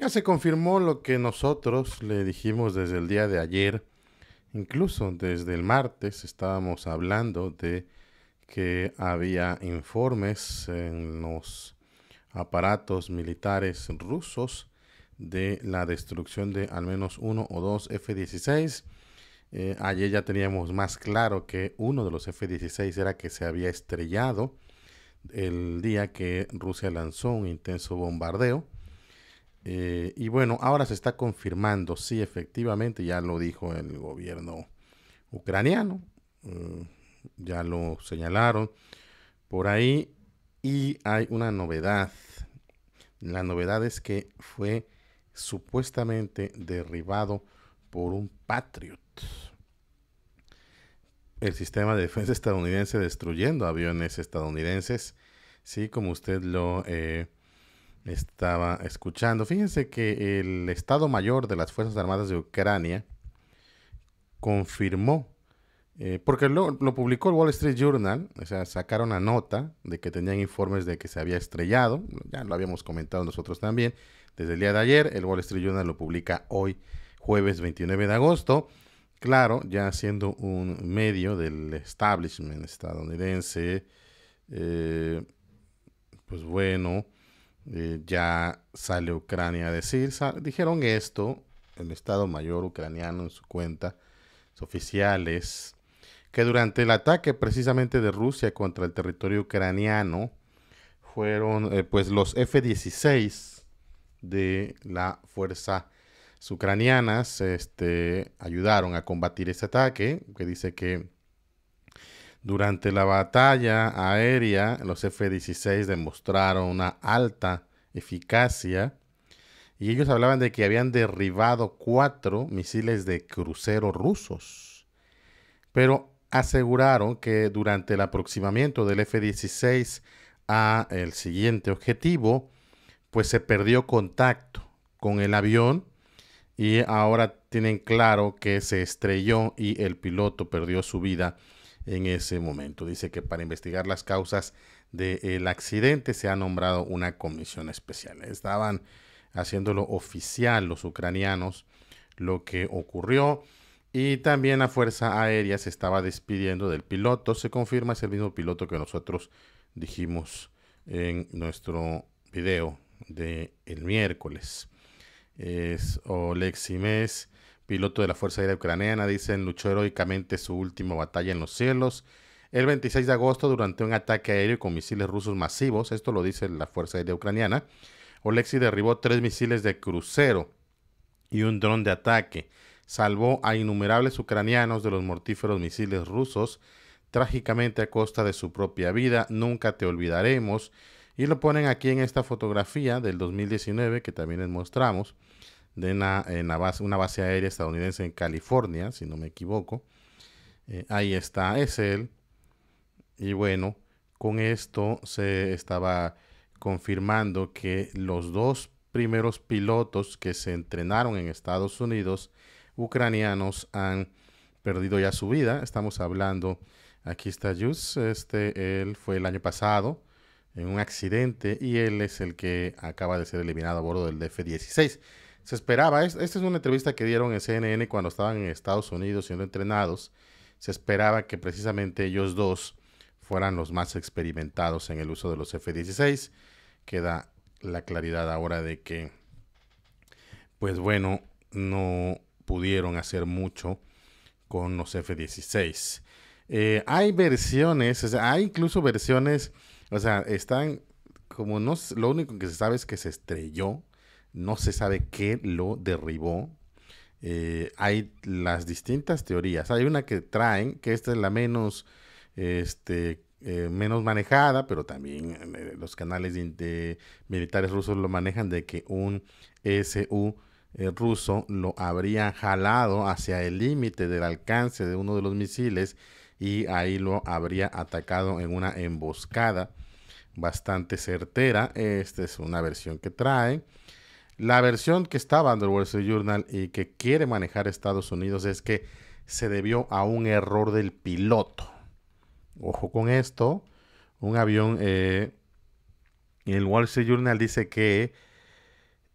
Ya se confirmó lo que nosotros le dijimos desde el día de ayer, incluso desde el martes estábamos hablando de que había informes en los aparatos militares rusos de la destrucción de al menos uno o dos F-16. Eh, ayer ya teníamos más claro que uno de los F-16 era que se había estrellado el día que Rusia lanzó un intenso bombardeo eh, y bueno, ahora se está confirmando, sí, efectivamente, ya lo dijo el gobierno ucraniano, eh, ya lo señalaron por ahí. Y hay una novedad. La novedad es que fue supuestamente derribado por un Patriot. El sistema de defensa estadounidense destruyendo aviones estadounidenses. Sí, como usted lo eh, estaba escuchando. Fíjense que el Estado Mayor de las Fuerzas Armadas de Ucrania confirmó, eh, porque lo, publicó el Wall Street Journal, o sea, sacaron la nota de que tenían informes de que se había estrellado, ya lo habíamos comentado nosotros también, desde el día de ayer, el Wall Street Journal lo publica hoy, jueves 29 de agosto, claro, ya siendo un medio del establishment estadounidense, eh, pues bueno, eh, ya sale Ucrania a decir, dijeron esto, el Estado Mayor ucraniano en su cuenta, sus oficiales, que durante el ataque precisamente de Rusia contra el territorio ucraniano, fueron eh, pues los F-16 de la fuerza ucranianas este, ayudaron a combatir ese ataque, que dice que durante la batalla aérea, los F-16 demostraron una alta eficacia y ellos hablaban de que habían derribado cuatro misiles de crucero rusos. Pero aseguraron que durante el aproximamiento del F-16 a el siguiente objetivo, pues se perdió contacto con el avión y ahora tienen claro que se estrelló y el piloto perdió su vida en ese momento. Dice que para investigar las causas del accidente se ha nombrado una comisión especial. Estaban haciéndolo oficial los ucranianos lo que ocurrió. Y también la Fuerza Aérea se estaba despidiendo del piloto. Se confirma, es el mismo piloto que nosotros dijimos en nuestro video del el miércoles. Es Mes piloto de la Fuerza Aérea Ucraniana, dicen, luchó heroicamente su última batalla en los cielos. El 26 de agosto, durante un ataque aéreo con misiles rusos masivos, esto lo dice la Fuerza Aérea Ucraniana, Oleksiy derribó tres misiles de crucero y un dron de ataque. Salvó a innumerables ucranianos de los mortíferos misiles rusos, trágicamente a costa de su propia vida. Nunca te olvidaremos. Y lo ponen aquí en esta fotografía del 2019 que también les mostramos de una, en base, una base aérea estadounidense en California, si no me equivoco. Eh, ahí está, es él. Y bueno, con esto se estaba confirmando que los dos primeros pilotos que se entrenaron en Estados Unidos, ucranianos, han perdido ya su vida. Estamos hablando, aquí está Yus, este, él fue el año pasado en un accidente y él es el que acaba de ser eliminado a bordo del DF-16 se esperaba, esta es una entrevista que dieron en CNN cuando estaban en Estados Unidos siendo entrenados, se esperaba que precisamente ellos dos fueran los más experimentados en el uso de los F-16. Queda la claridad ahora de que, pues bueno, no pudieron hacer mucho con los F-16. Eh, hay versiones, hay incluso versiones, o sea, están como no, lo único que se sabe es que se estrelló no se sabe qué lo derribó. Eh, hay las distintas teorías. Hay una que traen, que esta es la menos, este, eh, menos manejada, pero también eh, los canales de, militares rusos lo manejan de que un SU ruso lo habría jalado hacia el límite del alcance de uno de los misiles y ahí lo habría atacado en una emboscada bastante certera. Esta es una versión que traen. La versión que estaba en el Wall Street Journal y que quiere manejar Estados Unidos es que se debió a un error del piloto. Ojo con esto, un avión, eh, el Wall Street Journal dice que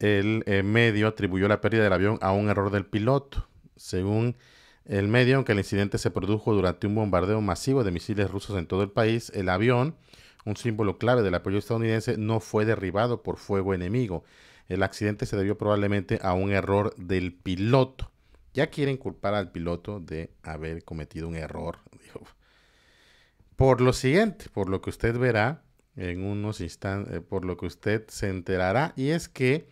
el eh, medio atribuyó la pérdida del avión a un error del piloto. Según el medio, aunque el incidente se produjo durante un bombardeo masivo de misiles rusos en todo el país, el avión, un símbolo clave del apoyo estadounidense, no fue derribado por fuego enemigo. El accidente se debió probablemente a un error del piloto. Ya quieren culpar al piloto de haber cometido un error. Por lo siguiente, por lo que usted verá en unos instantes, eh, por lo que usted se enterará, y es que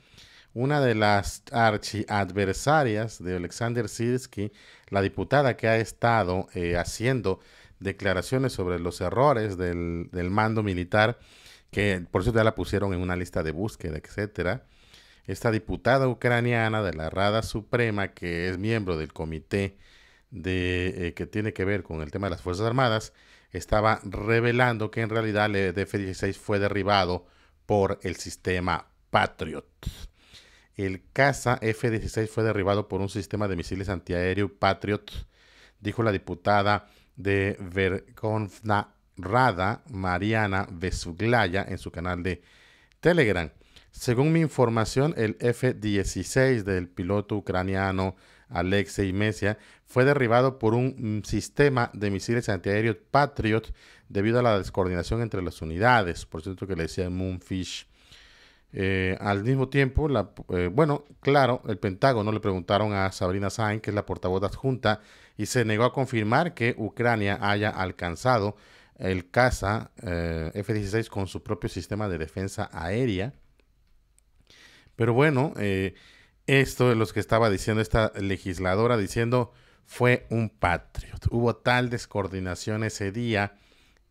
una de las archiadversarias de Alexander Sidsky la diputada que ha estado eh, haciendo declaraciones sobre los errores del, del, mando militar, que por eso ya la pusieron en una lista de búsqueda, etcétera, esta diputada ucraniana de la Rada Suprema, que es miembro del comité de, eh, que tiene que ver con el tema de las Fuerzas Armadas, estaba revelando que en realidad el e F-16 fue derribado por el sistema Patriot. El caza F-16 fue derribado por un sistema de misiles antiaéreo Patriot, dijo la diputada de Verkhovna Rada, Mariana Vesuglaya, en su canal de Telegram. Según mi información, el F-16 del piloto ucraniano Alexei Mesia fue derribado por un mm, sistema de misiles antiaéreos Patriot debido a la descoordinación entre las unidades, por cierto que le decía Moonfish. Eh, al mismo tiempo, eh, bueno, claro, el Pentágono le preguntaron a Sabrina Sain, que es la portavoz adjunta, y se negó a confirmar que Ucrania haya alcanzado el caza eh, F-16 con su propio sistema de defensa aérea. Pero bueno, eh, esto es lo que estaba diciendo esta legisladora, diciendo fue un patriot. Hubo tal descoordinación ese día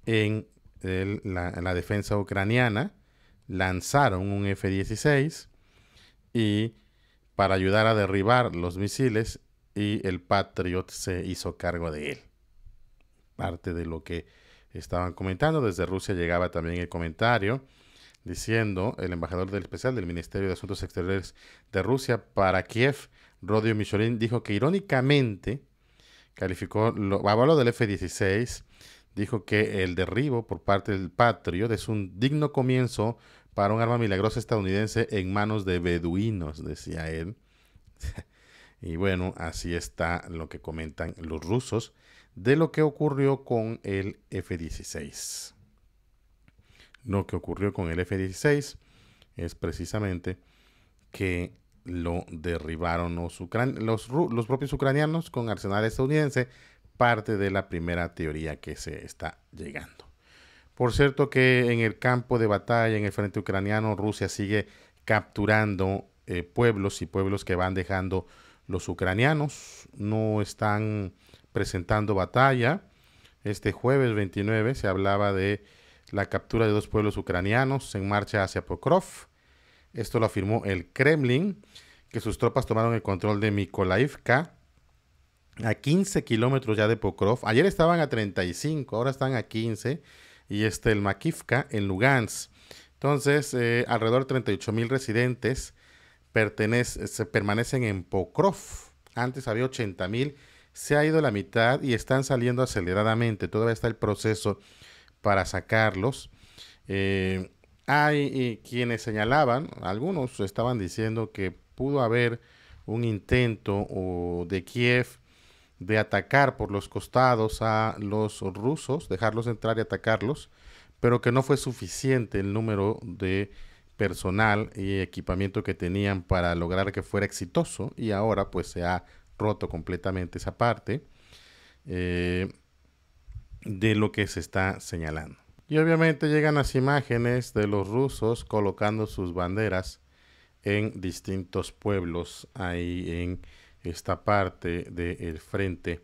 en, la, en la, defensa ucraniana, lanzaron un F-16 y para ayudar a derribar los misiles y el Patriot se hizo cargo de él. Parte de lo que estaban comentando, desde Rusia llegaba también el comentario diciendo el embajador del especial del Ministerio de Asuntos Exteriores de Rusia para Kiev, Rodio Michelin, dijo que irónicamente calificó, lo, del F-16, dijo que el derribo por parte del Patriot es un digno comienzo para un arma milagrosa estadounidense en manos de beduinos, decía él. y bueno, así está lo que comentan los rusos de lo que ocurrió con el F-16 lo que ocurrió con el F-16 es precisamente que lo derribaron los, los, propios ucranianos con arsenal estadounidense, parte de la primera teoría que se está llegando. Por cierto que en el campo de batalla, en el frente ucraniano, Rusia sigue capturando eh, pueblos y pueblos que van dejando los ucranianos, no están presentando batalla. Este jueves 29 se hablaba de la captura de dos pueblos ucranianos en marcha hacia Pokrov. Esto lo afirmó el Kremlin, que sus tropas tomaron el control de Mikolaivka, a 15 kilómetros ya de Pokrov. Ayer estaban a 35, ahora están a 15. Y este, el Makivka en Lugansk. Entonces, eh, alrededor de 38 mil residentes se permanecen en Pokrov. Antes había 80 mil, se ha ido la mitad y están saliendo aceleradamente. Todavía está el proceso para sacarlos. Eh, hay eh, quienes señalaban, algunos estaban diciendo que pudo haber un intento o de Kiev de atacar por los costados a los rusos, dejarlos entrar y atacarlos, pero que no fue suficiente el número de personal y equipamiento que tenían para lograr que fuera exitoso y ahora pues se ha roto completamente esa parte. Eh, de lo que se está señalando. Y obviamente llegan las imágenes de los rusos colocando sus banderas en distintos pueblos ahí en esta parte del frente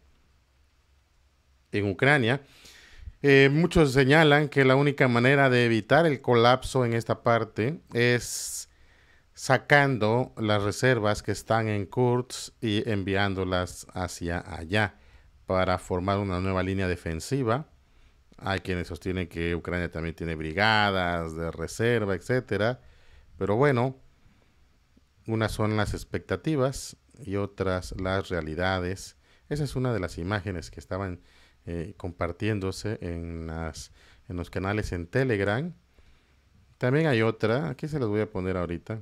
en Ucrania. Eh, muchos señalan que la única manera de evitar el colapso en esta parte es sacando las reservas que están en Kurz y enviándolas hacia allá para formar una nueva línea defensiva. Hay quienes sostienen que Ucrania también tiene brigadas de reserva, etcétera. Pero bueno, unas son las expectativas y otras las realidades. Esa es una de las imágenes que estaban eh, compartiéndose en, las, en los canales en Telegram. También hay otra, aquí se las voy a poner ahorita.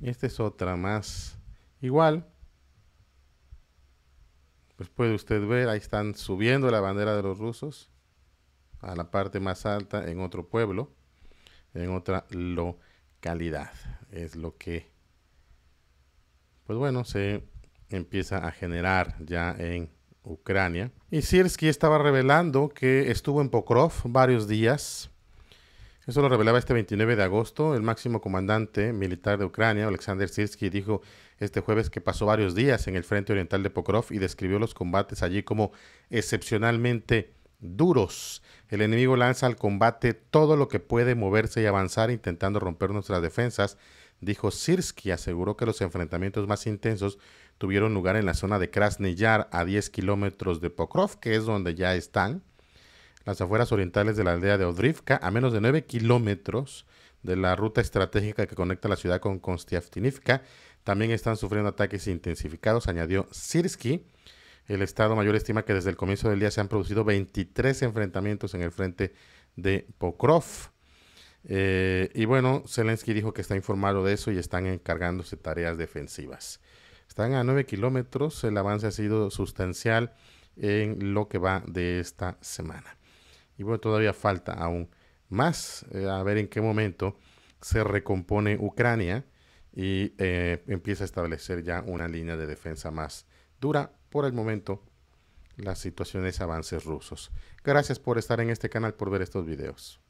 Esta es otra más igual pues puede usted ver, ahí están subiendo la bandera de los rusos a la parte más alta en otro pueblo, en otra localidad. Es lo que, pues bueno, se empieza a generar ya en Ucrania. Y Sirsky estaba revelando que estuvo en Pokrov varios días. Eso lo revelaba este 29 de agosto. El máximo comandante militar de Ucrania, Alexander Sirsky, dijo, este jueves que pasó varios días en el Frente Oriental de Pokrov y describió los combates allí como excepcionalmente duros. El enemigo lanza al combate todo lo que puede moverse y avanzar intentando romper nuestras defensas, dijo Sirsky. Aseguró que los enfrentamientos más intensos tuvieron lugar en la zona de Krasnyar, a 10 kilómetros de Pokrov, que es donde ya están. Las afueras orientales de la aldea de Odrivka, a menos de 9 kilómetros de la ruta estratégica que conecta la ciudad con Konstantinivka, también están sufriendo ataques intensificados, añadió Sirsky. El Estado Mayor estima que desde el comienzo del día se han producido 23 enfrentamientos en el frente de Pokrov. Eh, y bueno, Zelensky dijo que está informado de eso y están encargándose tareas defensivas. Están a 9 kilómetros, el avance ha sido sustancial en lo que va de esta semana. Y bueno, todavía falta aún más eh, a ver en qué momento se recompone Ucrania y eh, empieza a establecer ya una línea de defensa más dura por el momento las situaciones avances rusos. Gracias por estar en este canal, por ver estos videos.